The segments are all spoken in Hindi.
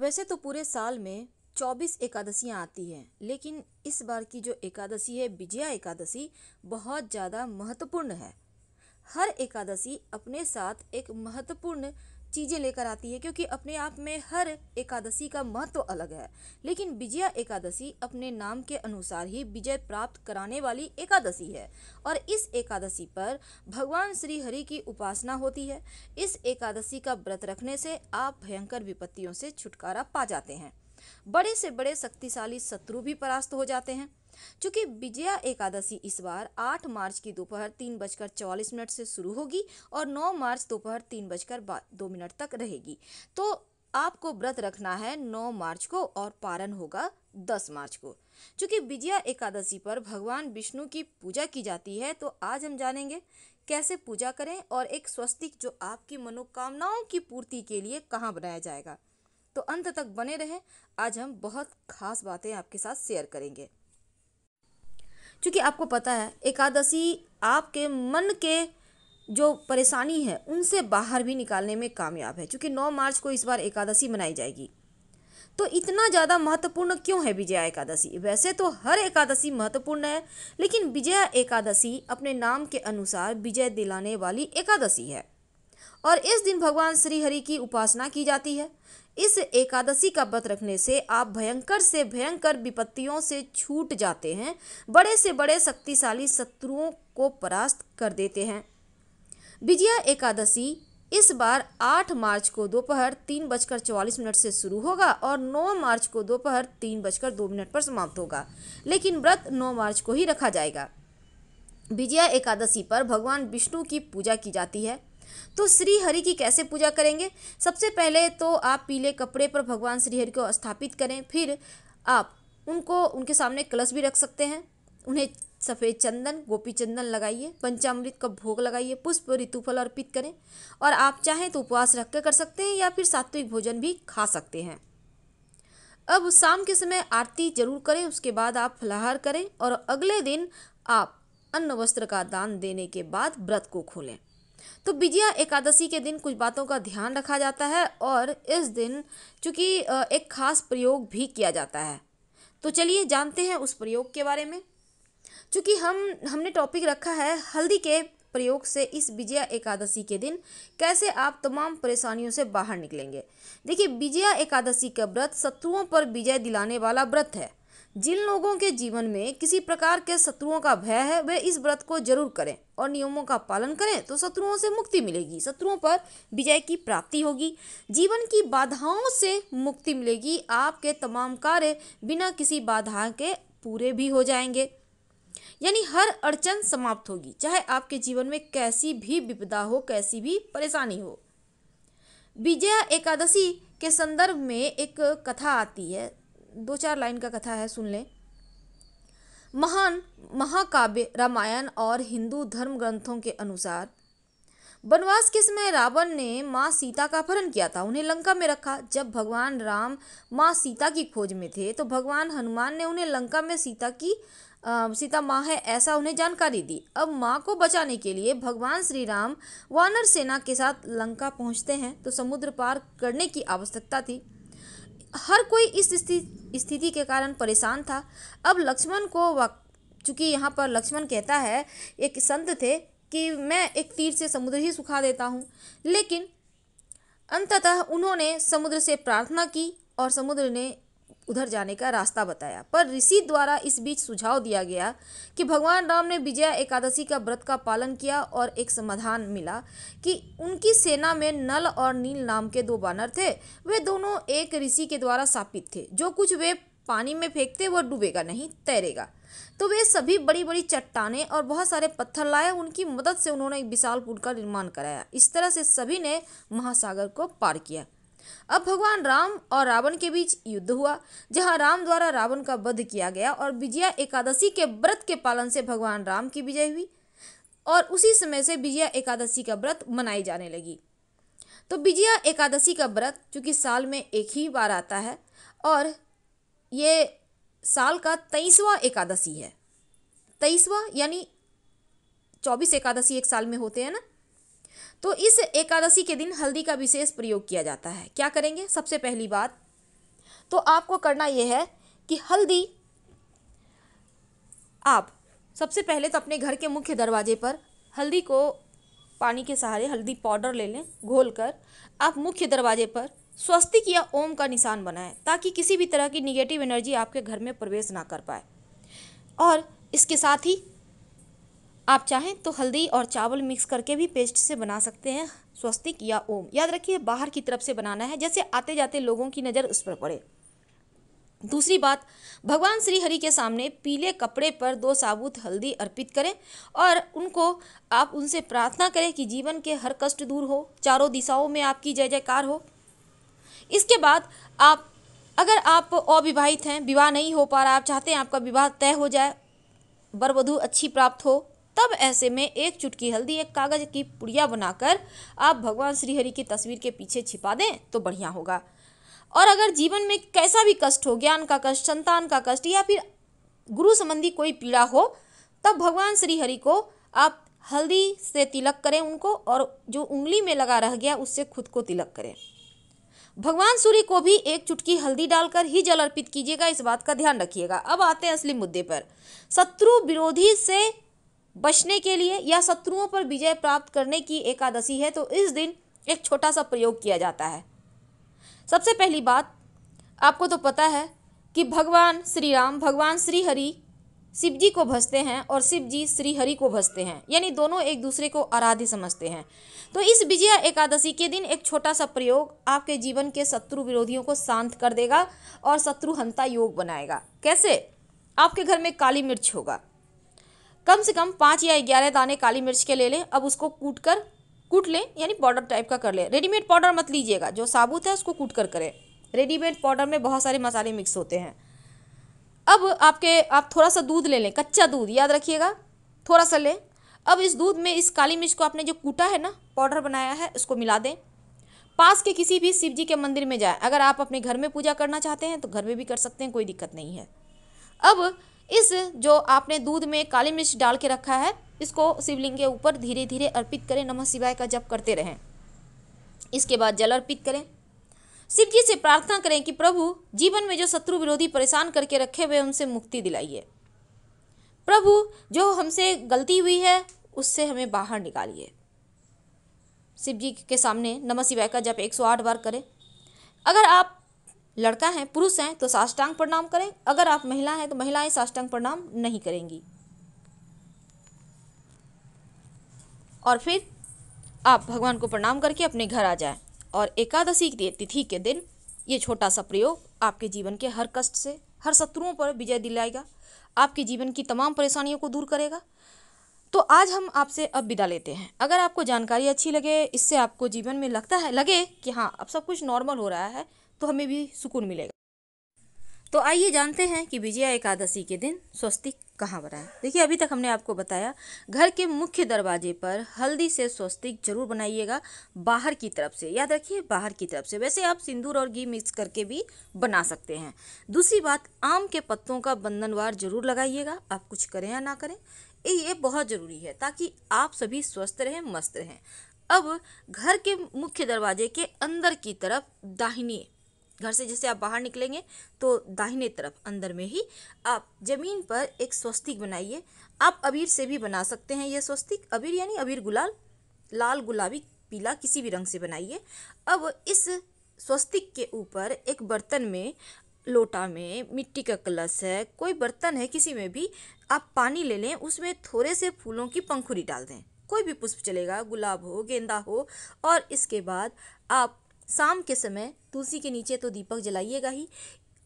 वैसे तो पूरे साल में चौबीस एकादशियाँ आती हैं लेकिन इस बार की जो एकादशी है विजया एकादशी बहुत ज़्यादा महत्वपूर्ण है हर एकादशी अपने साथ एक महत्वपूर्ण चीज़ें लेकर आती है क्योंकि अपने आप में हर एकादशी का महत्व तो अलग है लेकिन विजया एकादशी अपने नाम के अनुसार ही विजय प्राप्त कराने वाली एकादशी है और इस एकादशी पर भगवान श्री हरि की उपासना होती है इस एकादशी का व्रत रखने से आप भयंकर विपत्तियों से छुटकारा पा जाते हैं बड़े से बड़े शक्तिशाली शत्रु भी परास्त हो जाते हैं चूंकि विजया एकादशी इस बार 8 मार्च की दोपहर तीन बजकर चौवालीस मिनट से शुरू होगी और 9 मार्च दोपहर तीन बजकर दो मिनट तक रहेगी तो आपको व्रत रखना है 9 मार्च को और पारण होगा 10 मार्च को चूंकि विजया एकादशी पर भगवान विष्णु की पूजा की जाती है तो आज हम जानेंगे कैसे पूजा करें और एक स्वस्तिक जो आपकी मनोकामनाओं की पूर्ति के लिए कहाँ बनाया जाएगा तो अंत तक बने रहें आज हम बहुत खास बातें आपके साथ शेयर करेंगे क्योंकि आपको पता है एकादशी आपके मन के जो परेशानी है उनसे बाहर भी निकालने में कामयाब है क्योंकि 9 मार्च को इस बार एकादशी मनाई जाएगी तो इतना ज़्यादा महत्वपूर्ण क्यों है विजया एकादशी वैसे तो हर एकादशी महत्वपूर्ण है लेकिन विजया एकादशी अपने नाम के अनुसार विजय दिलाने वाली एकादशी है और इस दिन भगवान श्री हरि की उपासना की जाती है इस एकादशी का व्रत रखने से आप भयंकर से भयंकर विपत्तियों से छूट जाते हैं बड़े से बड़े शक्तिशाली शत्रुओं को परास्त कर देते हैं विजया एकादशी इस बार 8 मार्च को दोपहर तीन बजकर चौवालीस मिनट से शुरू होगा और 9 मार्च को दोपहर तीन बजकर दो मिनट पर समाप्त होगा लेकिन व्रत 9 मार्च को ही रखा जाएगा विजया एकादशी पर भगवान विष्णु की पूजा की जाती है तो श्री हरि की कैसे पूजा करेंगे सबसे पहले तो आप पीले कपड़े पर भगवान श्री हरि को स्थापित करें फिर आप उनको उनके सामने कलश भी रख सकते हैं उन्हें सफ़ेद चंदन गोपी चंदन लगाइए पंचामृत का भोग लगाइए पुष्प ऋतुफल अर्पित करें और आप चाहें तो उपवास रख कर सकते हैं या फिर सात्विक भोजन भी खा सकते हैं अब शाम के समय आरती जरूर करें उसके बाद आप फलाहार करें और अगले दिन आप अन्न वस्त्र का दान देने के बाद व्रत को खोलें तो विजया एकादशी के दिन कुछ बातों का ध्यान रखा जाता है और इस दिन चूँकि एक खास प्रयोग भी किया जाता है तो चलिए जानते हैं उस प्रयोग के बारे में चूँकि हम हमने टॉपिक रखा है हल्दी के प्रयोग से इस विजया एकादशी के दिन कैसे आप तमाम परेशानियों से बाहर निकलेंगे देखिए विजया एकादशी का व्रत शत्रुओं पर विजय दिलाने वाला व्रत है जिन लोगों के जीवन में किसी प्रकार के शत्रुओं का भय है वे इस व्रत को जरूर करें और नियमों का पालन करें तो शत्रुओं से मुक्ति मिलेगी शत्रुओं पर विजय की प्राप्ति होगी जीवन की बाधाओं से मुक्ति मिलेगी आपके तमाम कार्य बिना किसी बाधा के पूरे भी हो जाएंगे यानी हर अड़चन समाप्त होगी चाहे आपके जीवन में कैसी भी विपदा हो कैसी भी परेशानी हो विजया एकादशी के संदर्भ में एक कथा आती है दो चार लाइन का कथा है सुन लें महान महाकाव्य रामायण और हिंदू धर्म ग्रंथों के अनुसार वनवास के समय रावण ने माँ सीता का अपहरण किया था उन्हें लंका में रखा जब भगवान राम माँ सीता की खोज में थे तो भगवान हनुमान ने उन्हें लंका में सीता की आ, सीता माँ है ऐसा उन्हें जानकारी दी अब माँ को बचाने के लिए भगवान श्री राम वानर सेना के साथ लंका पहुँचते हैं तो समुद्र पार करने की आवश्यकता थी हर कोई इस स्थिति स्थिति के कारण परेशान था अब लक्ष्मण को चूँकि यहाँ पर लक्ष्मण कहता है एक संत थे कि मैं एक तीर से समुद्र ही सुखा देता हूँ लेकिन अंततः उन्होंने समुद्र से प्रार्थना की और समुद्र ने उधर जाने का रास्ता बताया पर ऋषि द्वारा इस बीच सुझाव दिया गया कि भगवान राम ने विजया एकादशी का व्रत का पालन किया और एक समाधान मिला कि उनकी सेना में नल और नील नाम के दो बानर थे वे दोनों एक ऋषि के द्वारा स्थापित थे जो कुछ वे पानी में फेंकते वह डूबेगा नहीं तैरेगा तो वे सभी बड़ी बड़ी चट्टाने और बहुत सारे पत्थर लाए उनकी मदद से उन्होंने एक विशाल पुल का निर्माण कराया इस तरह से सभी ने महासागर को पार किया अब भगवान राम और रावण के बीच युद्ध हुआ जहां राम द्वारा रावण का वध किया गया और विजया एकादशी के व्रत के पालन से भगवान राम की विजय हुई और उसी समय से विजया एकादशी का व्रत मनाई जाने लगी तो विजया एकादशी का व्रत चूँकि साल में एक ही बार आता है और ये साल का तेईसवा एकादशी है तेईसवा यानी चौबीस एकादशी एक साल में होते हैं ना तो इस एकादशी के दिन हल्दी का विशेष प्रयोग किया जाता है क्या करेंगे सबसे पहली बात तो आपको करना यह है कि हल्दी आप सबसे पहले तो अपने घर के मुख्य दरवाजे पर हल्दी को पानी के सहारे हल्दी पाउडर ले लें घोल कर आप मुख्य दरवाजे पर स्वस्तिक या ओम का निशान बनाएं ताकि किसी भी तरह की निगेटिव एनर्जी आपके घर में प्रवेश ना कर पाए और इसके साथ ही आप चाहें तो हल्दी और चावल मिक्स करके भी पेस्ट से बना सकते हैं स्वस्तिक या ओम याद रखिए बाहर की तरफ से बनाना है जैसे आते जाते लोगों की नज़र उस पर पड़े दूसरी बात भगवान श्री हरि के सामने पीले कपड़े पर दो साबुत हल्दी अर्पित करें और उनको आप उनसे प्रार्थना करें कि जीवन के हर कष्ट दूर हो चारों दिशाओं में आपकी जय जयकार हो इसके बाद आप अगर आप अविवाहित हैं विवाह नहीं हो पा रहा आप चाहते हैं आपका विवाह तय हो जाए वर वधु अच्छी प्राप्त हो तब ऐसे में एक चुटकी हल्दी एक कागज़ की पुड़िया बनाकर आप भगवान श्रीहरि की तस्वीर के पीछे छिपा दें तो बढ़िया होगा और अगर जीवन में कैसा भी कष्ट हो ज्ञान का कष्ट संतान का कष्ट या फिर गुरु संबंधी कोई पीड़ा हो तब भगवान श्रीहरि को आप हल्दी से तिलक करें उनको और जो उंगली में लगा रह गया उससे खुद को तिलक करें भगवान सूर्य को भी एक चुटकी हल्दी डालकर ही जल अर्पित कीजिएगा इस बात का ध्यान रखिएगा अब आते हैं असली मुद्दे पर शत्रु विरोधी से बचने के लिए या शत्रुओं पर विजय प्राप्त करने की एकादशी है तो इस दिन एक छोटा सा प्रयोग किया जाता है सबसे पहली बात आपको तो पता है कि भगवान श्री राम भगवान श्री हरि शिव जी को भजते हैं और शिव जी श्री हरि को भजते हैं यानी दोनों एक दूसरे को आराध्य समझते हैं तो इस विजया एकादशी के दिन एक छोटा सा प्रयोग आपके जीवन के शत्रु विरोधियों को शांत कर देगा और शत्रुहंता योग बनाएगा कैसे आपके घर में काली मिर्च होगा कम से कम पाँच या ग्यारह दाने काली मिर्च के ले लें अब उसको कूट कर कूट लें यानी पाउडर टाइप का कर लें रेडीमेड पाउडर मत लीजिएगा जो साबुत है उसको कूट कर करें रेडीमेड पाउडर में बहुत सारे मसाले मिक्स होते हैं अब आपके आप थोड़ा सा दूध ले लें कच्चा दूध याद रखिएगा थोड़ा सा लें अब इस दूध में इस काली मिर्च को आपने जो कूटा है ना पाउडर बनाया है उसको मिला दें पास के किसी भी शिव जी के मंदिर में जाएँ अगर आप अपने घर में पूजा करना चाहते हैं तो घर में भी कर सकते हैं कोई दिक्कत नहीं है अब इस जो आपने दूध में काली मिर्च डाल के रखा है इसको शिवलिंग के ऊपर धीरे धीरे अर्पित करें नमः शिवाय का जप करते रहें इसके बाद जल अर्पित करें शिव जी से प्रार्थना करें कि प्रभु जीवन में जो शत्रु विरोधी परेशान करके रखे हुए उनसे मुक्ति दिलाइए प्रभु जो हमसे गलती हुई है उससे हमें बाहर निकालिए शिव जी के सामने नमः शिवाय का जप 108 बार करें अगर आप लड़का है पुरुष हैं तो साष्टांग प्रणाम करें अगर आप महिला हैं तो महिलाएं साष्टांग प्रणाम नहीं करेंगी और फिर आप भगवान को प्रणाम करके अपने घर आ जाए और एकादशी तिथि के दिन ये छोटा सा प्रयोग आपके जीवन के हर कष्ट से हर शत्रुओं पर विजय दिलाएगा आपके जीवन की तमाम परेशानियों को दूर करेगा तो आज हम आपसे अब विदा लेते हैं अगर आपको जानकारी अच्छी लगे इससे आपको जीवन में लगता है लगे कि हाँ अब सब कुछ नॉर्मल हो रहा है तो हमें भी सुकून मिलेगा तो आइए जानते हैं कि विजया एकादशी के दिन स्वस्तिक कहाँ बनाए देखिए अभी तक हमने आपको बताया घर के मुख्य दरवाजे पर हल्दी से स्वस्तिक जरूर बनाइएगा बाहर की तरफ से याद रखिए बाहर की तरफ से वैसे आप सिंदूर और घी मिक्स करके भी बना सकते हैं दूसरी बात आम के पत्तों का बंधनवार जरूर लगाइएगा आप कुछ करें या ना करें ये बहुत ज़रूरी है ताकि आप सभी स्वस्थ रहें मस्त रहें अब घर के मुख्य दरवाजे के अंदर की तरफ दाहिनी घर से जैसे आप बाहर निकलेंगे तो दाहिने तरफ अंदर में ही आप ज़मीन पर एक स्वस्तिक बनाइए आप अबीर से भी बना सकते हैं यह स्वस्तिक अबीर यानी अबीर गुलाल लाल गुलाबी पीला किसी भी रंग से बनाइए अब इस स्वस्तिक के ऊपर एक बर्तन में लोटा में मिट्टी का कलश है कोई बर्तन है किसी में भी आप पानी ले लें उसमें थोड़े से फूलों की पंखुड़ी डाल दें कोई भी पुष्प चलेगा गुलाब हो गेंदा हो और इसके बाद आप शाम के समय तुलसी के नीचे तो दीपक जलाइएगा ही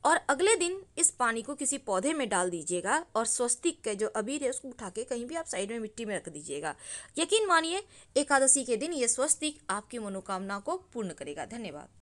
और अगले दिन इस पानी को किसी पौधे में डाल दीजिएगा और स्वस्तिक के जो अबीर है उसको उठा के कहीं भी आप साइड में मिट्टी में रख दीजिएगा यकीन मानिए एकादशी के दिन ये स्वस्तिक आपकी मनोकामना को पूर्ण करेगा धन्यवाद